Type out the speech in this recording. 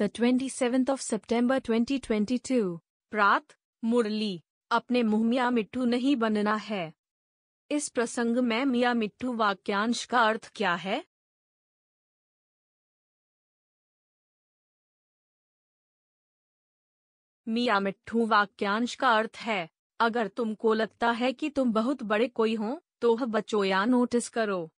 the 27th of September 2022 प्रात मुरली अपने मुंह मियाँ मिट्टू नहीं बनना है इस प्रसंग में मियाँ मिट्टू वाक्यांश का अर्थ क्या है मियाँ मिट्टू वाक्यांश का अर्थ है अगर तुमको लगता है कि तुम बहुत बड़े कोई हो तो बचो या नोटिस करो